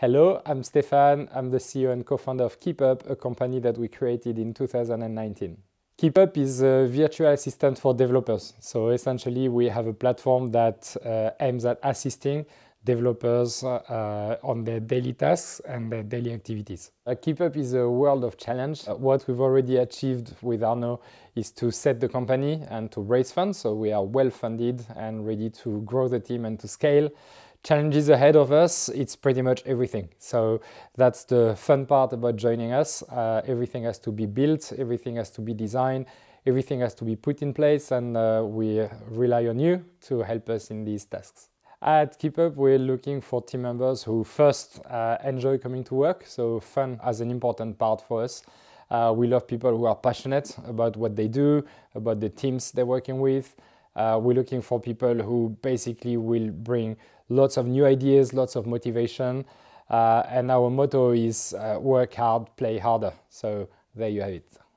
Hello, I'm Stefan. I'm the CEO and co-founder of KeepUp, a company that we created in 2019. KeepUp is a virtual assistant for developers. So essentially, we have a platform that uh, aims at assisting developers uh, on their daily tasks and their daily activities. Uh, KeepUp is a world of challenge. Uh, what we've already achieved with Arno is to set the company and to raise funds. So we are well funded and ready to grow the team and to scale challenges ahead of us, it's pretty much everything. So that's the fun part about joining us. Uh, everything has to be built, everything has to be designed, everything has to be put in place, and uh, we rely on you to help us in these tasks. At KeepUp, we're looking for team members who first uh, enjoy coming to work, so fun as an important part for us. Uh, we love people who are passionate about what they do, about the teams they're working with, uh, we're looking for people who basically will bring lots of new ideas, lots of motivation. Uh, and our motto is uh, work hard, play harder. So there you have it.